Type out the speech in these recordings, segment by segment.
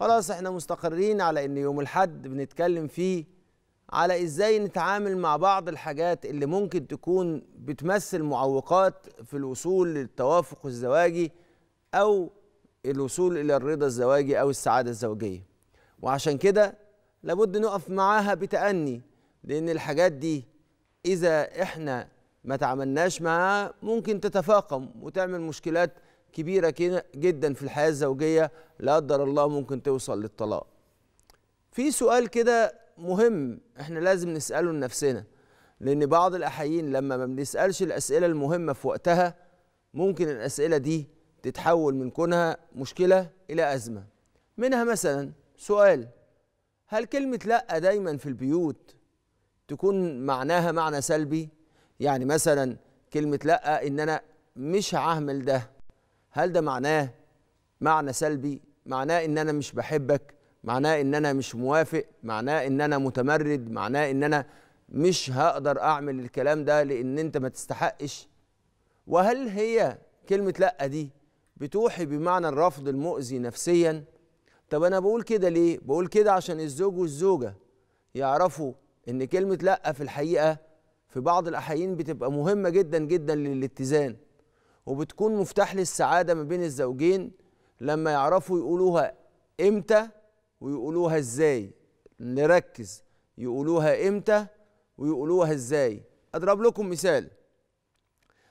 خلاص احنا مستقرين على ان يوم الحد بنتكلم فيه على ازاي نتعامل مع بعض الحاجات اللي ممكن تكون بتمثل معوقات في الوصول للتوافق الزواجي او الوصول الى الرضا الزواجي او السعاده الزوجيه وعشان كده لابد نقف معاها بتأني لان الحاجات دي اذا احنا ما تعاملناش معاها ممكن تتفاقم وتعمل مشكلات كبيره جدا في الحياه الزوجيه لا قدر الله ممكن توصل للطلاق في سؤال كده مهم احنا لازم نساله لنفسنا لان بعض الاحيين لما ما بنسالش الاسئله المهمه في وقتها ممكن الاسئله دي تتحول من كونها مشكله الى ازمه منها مثلا سؤال هل كلمه لا دايما في البيوت تكون معناها معنى سلبي يعني مثلا كلمه لا ان انا مش هعمل ده هل ده معناه معنى سلبي معناه ان انا مش بحبك معناه ان انا مش موافق معناه ان انا متمرد معناه ان انا مش هقدر اعمل الكلام ده لان انت ما تستحقش وهل هي كلمه لا دي بتوحي بمعنى الرفض المؤذي نفسيا طب انا بقول كده ليه بقول كده عشان الزوج والزوجه يعرفوا ان كلمه لا في الحقيقه في بعض الاحيان بتبقى مهمه جدا جدا للاتزان وبتكون مفتاح للسعادة ما بين الزوجين لما يعرفوا يقولوها إمتى ويقولوها إزاي نركز يقولوها إمتى ويقولوها إزاي أضرب لكم مثال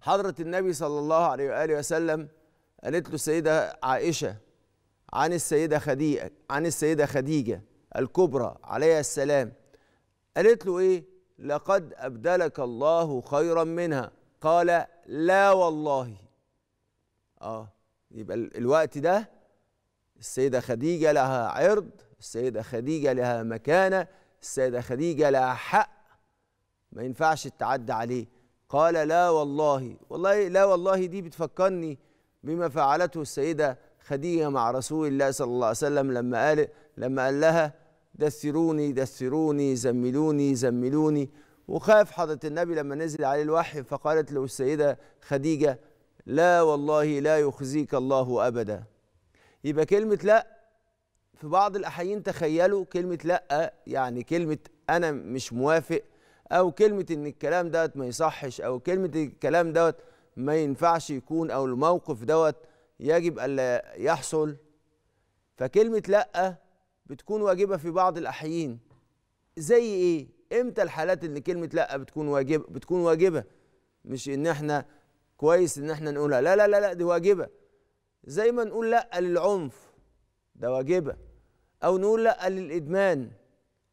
حضرة النبي صلى الله عليه وآله وسلم قالت له السيدة عائشة عن السيدة خديجة عن السيدة خديجة الكبرى عليها السلام قالت له إيه لقد أبدلك الله خيرا منها قال لا والله اه يبقى الوقت ده السيده خديجه لها عرض السيده خديجه لها مكانه السيده خديجه لها حق ما ينفعش التعدى عليه قال لا والله والله لا والله دي بتفكرني بما فعلته السيده خديجه مع رسول الله صلى الله عليه وسلم لما قال لما قال لها دثروني دثروني زملوني زملوني وخاف حضرة النبي لما نزل عليه الوحي فقالت له السيدة خديجة لا والله لا يخزيك الله أبدا يبقى كلمة لا في بعض الأحيين تخيلوا كلمة لا يعني كلمة أنا مش موافق أو كلمة إن الكلام دوت ما يصحش أو كلمة الكلام دوت ما ينفعش يكون أو الموقف دوت يجب ألا يحصل فكلمة لأ بتكون واجبة في بعض الأحيين زي إيه؟ امتى الحالات اللي كلمه لا بتكون واجبه بتكون واجبه مش ان احنا كويس ان احنا نقولها لا لا لا لا دي واجبه زي ما نقول لا للعنف ده واجبه او نقول لا للادمان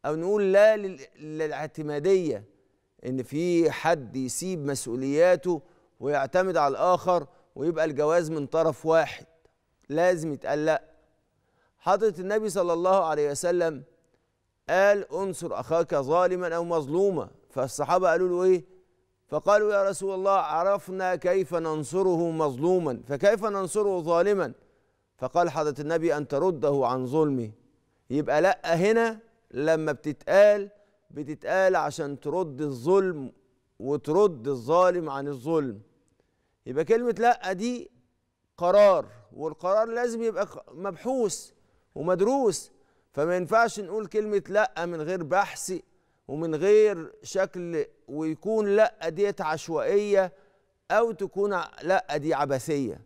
او نقول لا للاعتماديه ان في حد يسيب مسؤولياته ويعتمد على الاخر ويبقى الجواز من طرف واحد لازم يتقال لا حضره النبي صلى الله عليه وسلم قال انصر اخاك ظالما او مظلوما فالصحابه قالوا له ايه فقالوا يا رسول الله عرفنا كيف ننصره مظلوما فكيف ننصره ظالما فقال حضره النبي ان ترده عن ظلمه يبقى لا هنا لما بتتقال بتتقال عشان ترد الظلم وترد الظالم عن الظلم يبقى كلمه لا دي قرار والقرار لازم يبقى مبحوث ومدروس فما ينفعش نقول كلمة لأ من غير بحث ومن غير شكل ويكون لأ ديت عشوائية أو تكون لأ دي عبثية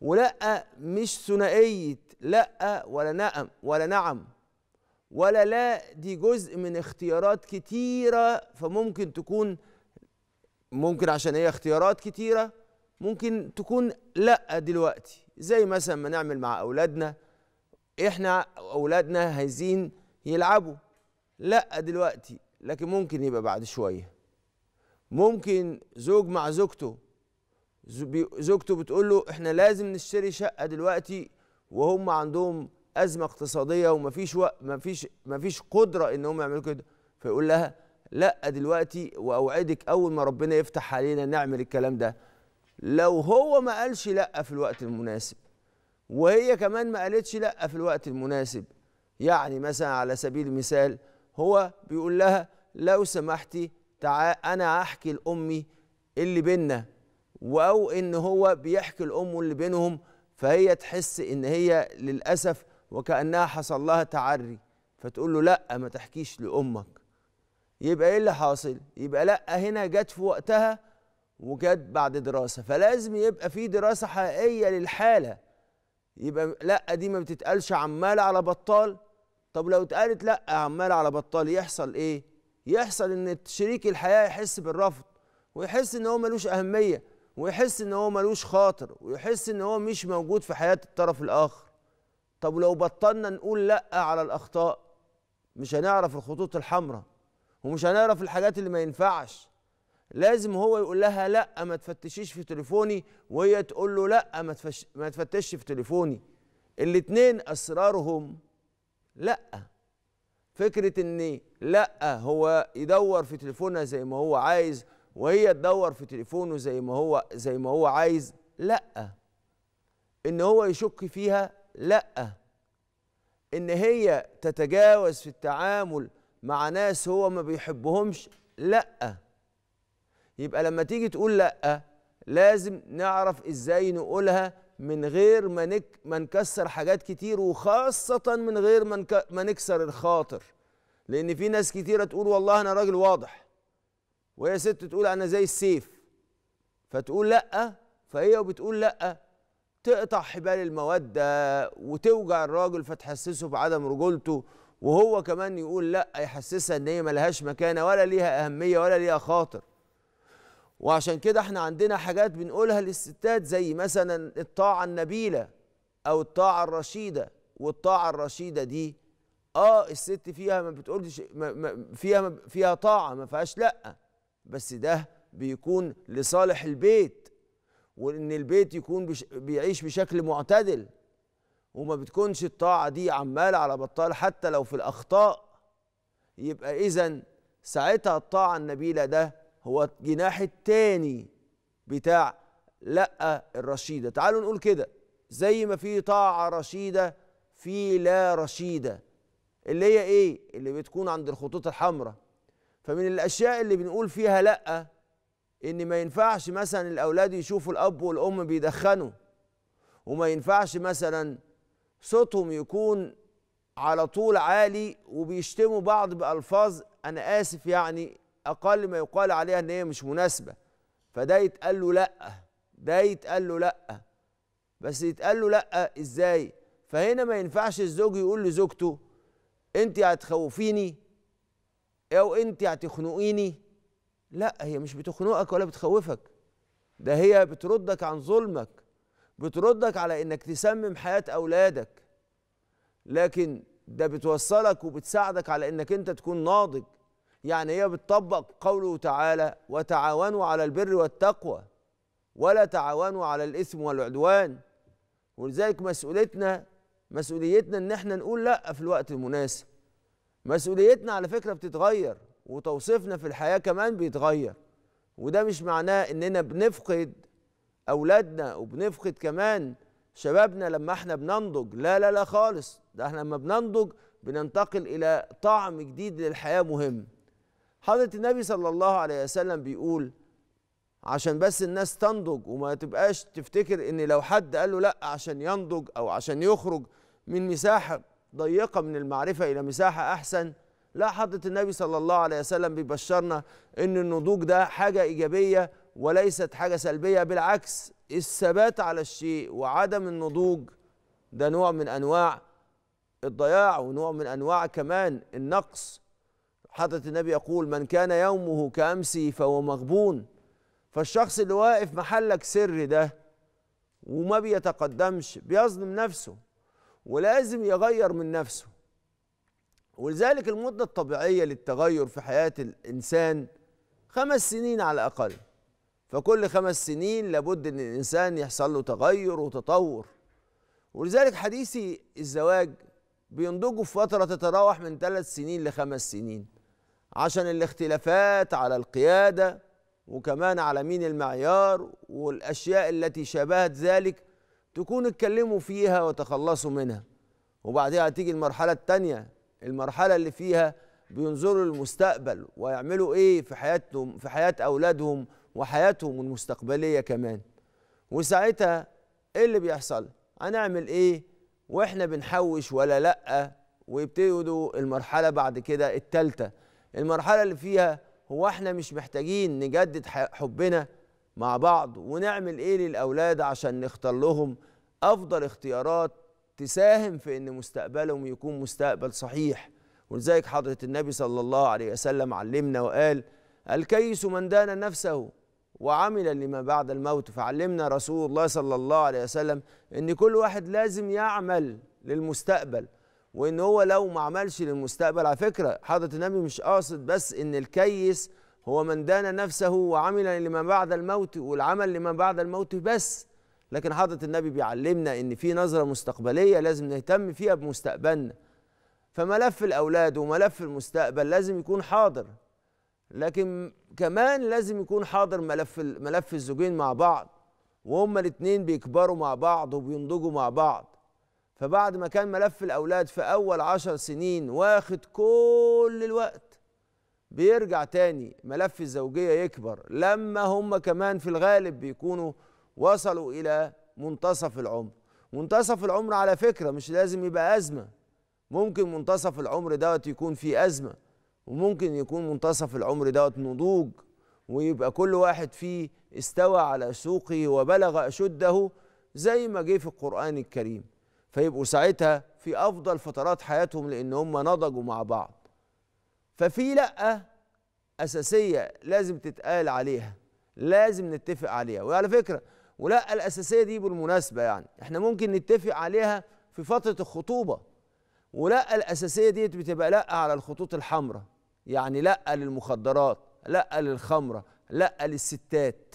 ولأ مش ثنائية لأ ولا نعم ولا نعم ولا لا دي جزء من اختيارات كتيرة فممكن تكون ممكن عشان هي اختيارات كتيرة ممكن تكون لأ دلوقتي زي مثلا ما نعمل مع أولادنا احنا اولادنا عايزين يلعبوا لا دلوقتي لكن ممكن يبقى بعد شويه ممكن زوج مع زوجته زوجته بتقول له احنا لازم نشتري شقه دلوقتي وهم عندهم ازمه اقتصاديه ومفيش وقت مفيش مفيش قدره ان هم يعملوا كده فيقول لها لا دلوقتي واوعدك اول ما ربنا يفتح علينا نعمل الكلام ده لو هو ما قالش لا في الوقت المناسب وهي كمان ما قالتش لا في الوقت المناسب يعني مثلا على سبيل المثال هو بيقول لها لو سمحتي تعا انا هحكي لامي اللي بينا او ان هو بيحكي لامه اللي بينهم فهي تحس ان هي للاسف وكانها حصل لها تعري فتقول له لا ما تحكيش لامك يبقى ايه اللي حاصل يبقى لا هنا جت في وقتها وجت بعد دراسه فلازم يبقى في دراسه حقيقيه للحاله يبقى لا دي ما بتتقالش عمال على بطال طب لو اتقالت لا عمال على بطال يحصل ايه يحصل ان شريك الحياه يحس بالرفض ويحس ان هو ملوش اهميه ويحس ان هو ملوش خاطر ويحس ان هو مش موجود في حياه الطرف الاخر طب لو بطلنا نقول لا على الاخطاء مش هنعرف الخطوط الحمراء ومش هنعرف الحاجات اللي ما ينفعش لازم هو يقول لها لا ما تفتشيش في تليفوني وهي تقول له لا ما ما تفتشش في تليفوني الاتنين اسرارهم لا فكره ان لا هو يدور في تليفونها زي ما هو عايز وهي تدور في تليفونه زي ما هو زي ما هو عايز لا ان هو يشك فيها لا ان هي تتجاوز في التعامل مع ناس هو ما بيحبهمش لا يبقى لما تيجي تقول لا لازم نعرف ازاي نقولها من غير ما نك ما نكسر حاجات كتير وخاصة من غير ما منك... ما نكسر الخاطر لأن في ناس كتيرة تقول والله أنا راجل واضح وهي ست تقول أنا زي السيف فتقول لأ فهي وبتقول لأ تقطع حبال المودة وتوجع الراجل فتحسسه بعدم رجولته وهو كمان يقول لأ يحسسها إن هي ملهاش مكانة ولا ليها أهمية ولا ليها خاطر وعشان كده احنا عندنا حاجات بنقولها للستات زي مثلا الطاعة النبيلة أو الطاعة الرشيدة والطاعة الرشيدة دي اه الست فيها ما بتقولش فيها ما فيها طاعة ما فيهاش لأ بس ده بيكون لصالح البيت وإن البيت يكون بش بيعيش بشكل معتدل وما بتكونش الطاعة دي عمالة على بطال حتى لو في الأخطاء يبقى إذا ساعتها الطاعة النبيلة ده هو الجناح التاني بتاع لا الرشيدة تعالوا نقول كده زي ما في طاعة رشيدة في لا رشيدة اللي هي ايه اللي بتكون عند الخطوط الحمراء فمن الاشياء اللي بنقول فيها لا ان ما ينفعش مثلا الاولاد يشوفوا الاب والام بيدخنوا وما ينفعش مثلا صوتهم يكون على طول عالي وبيشتموا بعض بألفاظ أنا آسف يعني اقل ما يقال عليها ان هي مش مناسبه فده يتقال له لا ده يتقال له لا بس يتقال له لا ازاي فهنا ما ينفعش الزوج يقول لزوجته انت هتخوفيني او انت هتخنقيني لا هي مش بتخنقك ولا بتخوفك ده هي بتردك عن ظلمك بتردك على انك تسمم حياه اولادك لكن ده بتوصلك وبتساعدك على انك انت تكون ناضج يعني هي بتطبق قوله تعالى وتعاونوا على البر والتقوى ولا تعاونوا على الإثم والعدوان ولذلك مسؤوليتنا مسؤوليتنا ان احنا نقول لا في الوقت المناسب مسؤوليتنا على فكرة بتتغير وتوصيفنا في الحياة كمان بيتغير وده مش معناه اننا بنفقد اولادنا وبنفقد كمان شبابنا لما احنا بننضج لا لا لا خالص ده احنا لما بننضج بننتقل الى طعم جديد للحياه مهم حضرة النبي صلى الله عليه وسلم بيقول عشان بس الناس تنضج وما تبقاش تفتكر ان لو حد قال له لا عشان ينضج او عشان يخرج من مساحه ضيقه من المعرفه الى مساحه احسن لا حضره النبي صلى الله عليه وسلم بيبشرنا ان النضوج ده حاجه ايجابيه وليست حاجه سلبيه بالعكس الثبات على الشيء وعدم النضوج ده نوع من انواع الضياع ونوع من انواع كمان النقص حضرة النبي يقول من كان يومه كأمسه فهو مغبون فالشخص اللي واقف محلك سر ده وما بيتقدمش بيظلم نفسه ولازم يغير من نفسه ولذلك المدة الطبيعية للتغير في حياة الإنسان خمس سنين على الأقل فكل خمس سنين لابد أن الإنسان يحصل له تغير وتطور ولذلك حديثي الزواج بينضجوا في فترة تتراوح من ثلاث سنين لخمس سنين عشان الاختلافات على القيادة وكمان على مين المعيار والأشياء التي شابهت ذلك تكون اتكلموا فيها وتخلصوا منها وبعدها تيجي المرحلة التانية المرحلة اللي فيها بينظروا للمستقبل ويعملوا ايه في حياتهم في حياة أولادهم وحياتهم المستقبلية كمان وساعتها ايه اللي بيحصل هنعمل ايه واحنا بنحوش ولا لأ ويبتدوا المرحلة بعد كده التالتة المرحله اللي فيها هو احنا مش محتاجين نجدد حبنا مع بعض ونعمل ايه للاولاد عشان نختار لهم افضل اختيارات تساهم في ان مستقبلهم يكون مستقبل صحيح ولذلك حضره النبي صلى الله عليه وسلم علمنا وقال الكيس من دان نفسه وعمل لما بعد الموت فعلمنا رسول الله صلى الله عليه وسلم ان كل واحد لازم يعمل للمستقبل وان هو لو ما عملش للمستقبل على فكره حضره النبي مش قاصد بس ان الكيس هو من دان نفسه وعمل لما بعد الموت والعمل لما بعد الموت بس لكن حضره النبي بيعلمنا ان في نظره مستقبليه لازم نهتم فيها بمستقبلنا فملف الاولاد وملف المستقبل لازم يكون حاضر لكن كمان لازم يكون حاضر ملف ملف الزوجين مع بعض وهما الاثنين بيكبروا مع بعض وبينضجوا مع بعض فبعد ما كان ملف الأولاد في أول عشر سنين واخد كل الوقت بيرجع تاني ملف الزوجية يكبر لما هم كمان في الغالب بيكونوا وصلوا إلى منتصف العمر منتصف العمر على فكرة مش لازم يبقى أزمة ممكن منتصف العمر دوت يكون فيه أزمة وممكن يكون منتصف العمر دوت نضوج ويبقى كل واحد فيه استوى على سوقه وبلغ أشده زي ما جه في القرآن الكريم فيبقوا ساعتها في افضل فترات حياتهم لان هم نضجوا مع بعض ففي لا اساسيه لازم تتقال عليها لازم نتفق عليها وعلى فكره ولا الاساسيه دي بالمناسبه يعني احنا ممكن نتفق عليها في فتره الخطوبه ولا الاساسيه دي بتبقى لا على الخطوط الحمراء يعني لا للمخدرات لا للخمره لا للستات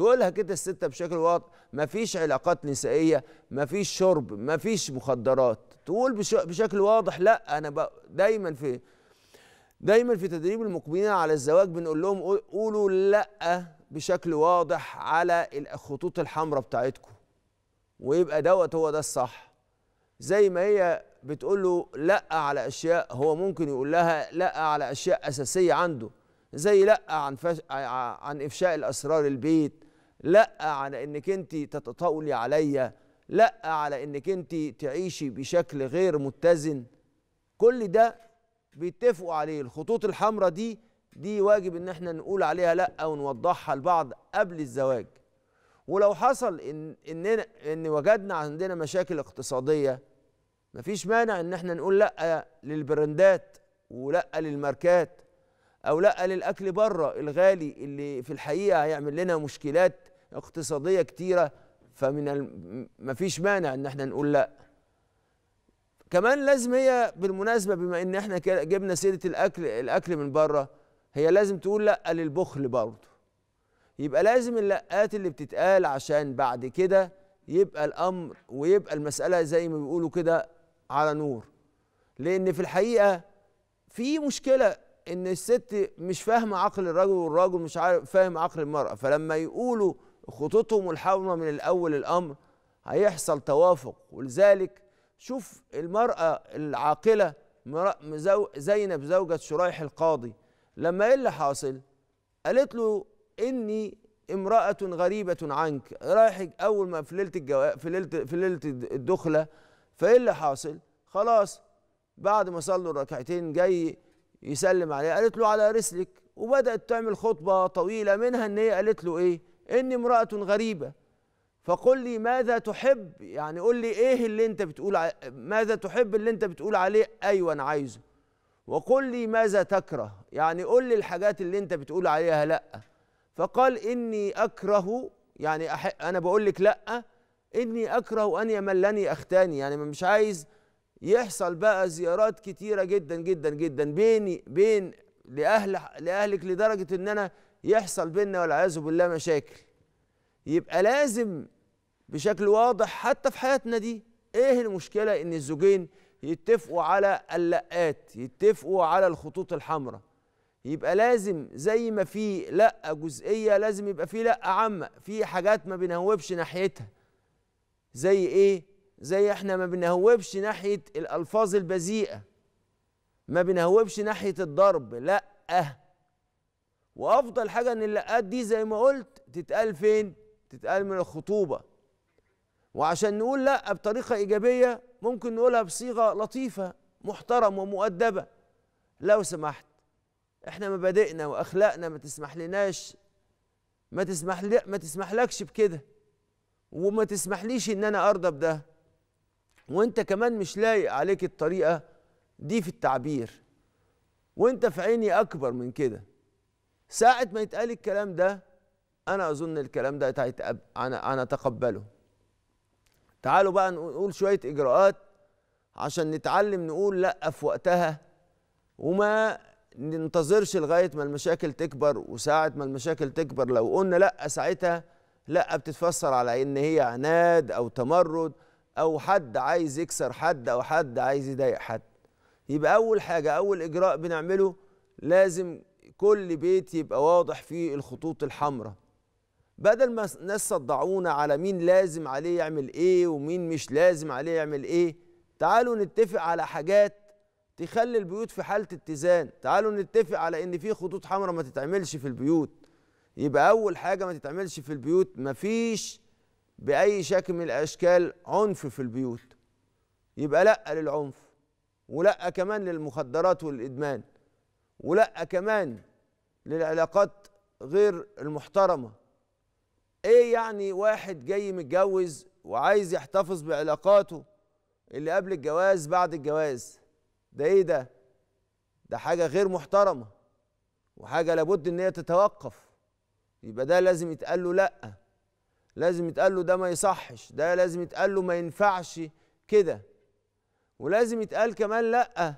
تقولها كده الستة بشكل واضح مفيش علاقات نسائية مفيش شرب مفيش مخدرات تقول بشكل واضح لا أنا دايما في دايما في تدريب المقبلين على الزواج بنقول لهم قولوا لا بشكل واضح على الخطوط الحمراء بتاعتكم ويبقى دوت هو ده الصح زي ما هي بتقول له لا على اشياء هو ممكن يقول لها لا على اشياء اساسيه عنده زي لا عن فش... عن افشاء الاسرار البيت لا على انك انت تتطاولي عليا لا على انك انت تعيشي بشكل غير متزن كل ده بيتفقوا عليه الخطوط الحمراء دي دي واجب ان احنا نقول عليها لا ونوضحها لبعض قبل الزواج ولو حصل ان اننا ان وجدنا عندنا مشاكل اقتصاديه مفيش مانع ان احنا نقول لا للبراندات ولا للماركات او لا للاكل بره الغالي اللي في الحقيقه هيعمل لنا مشكلات اقتصاديه كتيره فمن ما مفيش مانع ان احنا نقول لا كمان لازم هي بالمناسبه بما ان احنا جبنا سيره الاكل الاكل من بره هي لازم تقول لا للبخل برضه يبقى لازم اللقات اللي بتتقال عشان بعد كده يبقى الامر ويبقى المساله زي ما بيقولوا كده على نور لان في الحقيقه في مشكله ان الست مش فاهمه عقل الرجل والرجل مش عارف فاهم عقل المراه فلما يقولوا خطوطهم الحمراء من الاول الامر هيحصل توافق ولذلك شوف المراه العاقله زينب زوجة شريح القاضي لما ايه اللي حاصل قالت له اني امراه غريبه عنك رايح اول ما في ليله الجو... في ليله في ليله الدخله فايه اللي حاصل خلاص بعد ما صلوا الركعتين جاي يسلم عليها قالت له على رسلك وبدات تعمل خطبه طويله منها ان هي قالت له ايه إني امرأة غريبة فقل لي ماذا تحب يعني قل لي إيه اللي أنت بتقول ع... ماذا تحب اللي أنت بتقول عليه أيوة أنا عايزه وقل لي ماذا تكره يعني قل لي الحاجات اللي أنت بتقول عليها لأ فقال إني أكره يعني أح... أنا بقول لك لأ إني أكره أن يملني أختاني يعني مش عايز يحصل بقى زيارات كتيرة جدا جدا جدا بيني بين لأهل لأهلك لدرجة إن أنا يحصل بينا والعياذ بالله مشاكل يبقى لازم بشكل واضح حتى في حياتنا دي ايه المشكله ان الزوجين يتفقوا على اللقات يتفقوا على الخطوط الحمراء يبقى لازم زي ما في لا جزئيه لازم يبقى في لا عامه في حاجات ما بنهوبش ناحيتها زي ايه زي احنا ما بنهوبش ناحيه الالفاظ البذيئه ما بنهوبش ناحيه الضرب لا وافضل حاجه ان اللقات دي زي ما قلت تتقال فين تتقال من الخطوبه وعشان نقول لا بطريقه ايجابيه ممكن نقولها بصيغه لطيفه محترم ومؤدبه لو سمحت احنا مبادئنا واخلاقنا ما تسمح لناش ما تسمح لي ما تسمحلكش بكده وما تسمحليش ان انا ارضى بده وانت كمان مش لايق عليك الطريقه دي في التعبير وانت في عيني اكبر من كده ساعة ما يتقال الكلام ده أنا أظن الكلام ده أنا أنا أتقبله تعالوا بقى نقول شوية إجراءات عشان نتعلم نقول لأ في وقتها وما ننتظرش لغاية ما المشاكل تكبر وساعة ما المشاكل تكبر لو قلنا لأ ساعتها لأ بتتفسر على إن هي عناد أو تمرد أو حد عايز يكسر حد أو حد عايز يضايق حد يبقى أول حاجة أول إجراء بنعمله لازم كل بيت يبقى واضح فيه الخطوط الحمراء بدل ما الناس صدعونا على مين لازم عليه يعمل ايه ومين مش لازم عليه يعمل ايه تعالوا نتفق على حاجات تخلي البيوت في حالة اتزان تعالوا نتفق على ان في خطوط حمراء ما تتعملش في البيوت يبقى اول حاجة ما تتعملش في البيوت مفيش بأي شكل من الأشكال عنف في البيوت يبقى لأ للعنف ولأ كمان للمخدرات والإدمان ولأ كمان للعلاقات غير المحترمة ايه يعني واحد جاي متجوز وعايز يحتفظ بعلاقاته اللي قبل الجواز بعد الجواز ده ايه ده ده حاجة غير محترمة وحاجة لابد ان هي تتوقف يبقى ده لازم يتقال له لأ لازم يتقال له ده ما يصحش ده لازم يتقال له ما ينفعش كده ولازم يتقال كمان لأ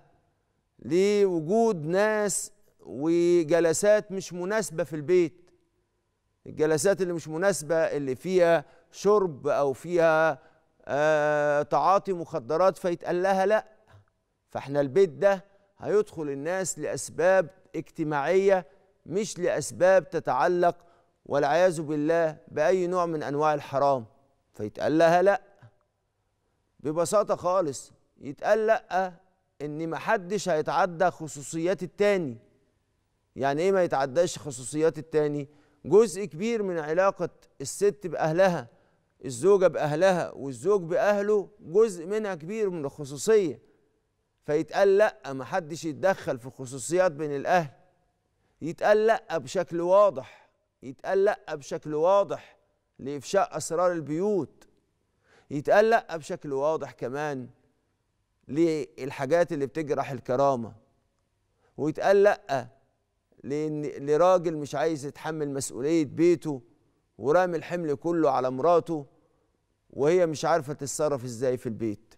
لوجود ناس وجلسات مش مناسبة في البيت الجلسات اللي مش مناسبة اللي فيها شرب أو فيها آه، تعاطي مخدرات فيتقال لها لأ فاحنا البيت ده هيدخل الناس لأسباب اجتماعية مش لأسباب تتعلق والعياذ بالله بأي نوع من أنواع الحرام فيتقال لها لأ ببساطة خالص يتقال لأ ان محدش هيتعدى خصوصيات التاني يعني ايه ما يتعداش خصوصيات التاني جزء كبير من علاقه الست باهلها الزوجه باهلها والزوج باهله جزء منها كبير من الخصوصيه فيتقال لا ما حدش يتدخل في خصوصيات بين الاهل يتقال لا بشكل واضح يتقال لا بشكل واضح لافشاء اسرار البيوت يتقال لا بشكل واضح كمان للحاجات اللي بتجرح الكرامه ويتقال لا لان لراجل مش عايز يتحمل مسؤوليه بيته ورامي الحمل كله على مراته وهي مش عارفه تتصرف ازاي في البيت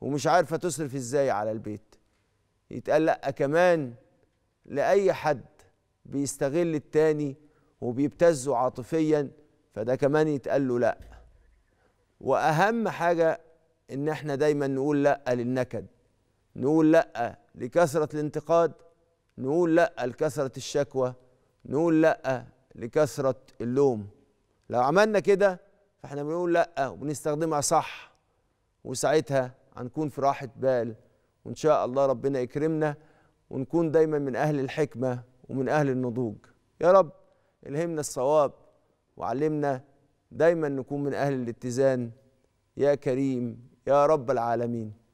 ومش عارفه تصرف ازاي على البيت يتقال لا كمان لاي حد بيستغل التاني وبيبتزه عاطفيا فده كمان يتقال له لا واهم حاجه ان احنا دايما نقول لا للنكد نقول لا لكثره الانتقاد نقول لا لكثره الشكوى نقول لا لكثره اللوم لو عملنا كده فاحنا بنقول لا وبنستخدمها صح وساعتها هنكون في راحه بال وان شاء الله ربنا يكرمنا ونكون دايما من اهل الحكمه ومن اهل النضوج يا رب الهمنا الصواب وعلمنا دايما نكون من اهل الاتزان يا كريم يا رب العالمين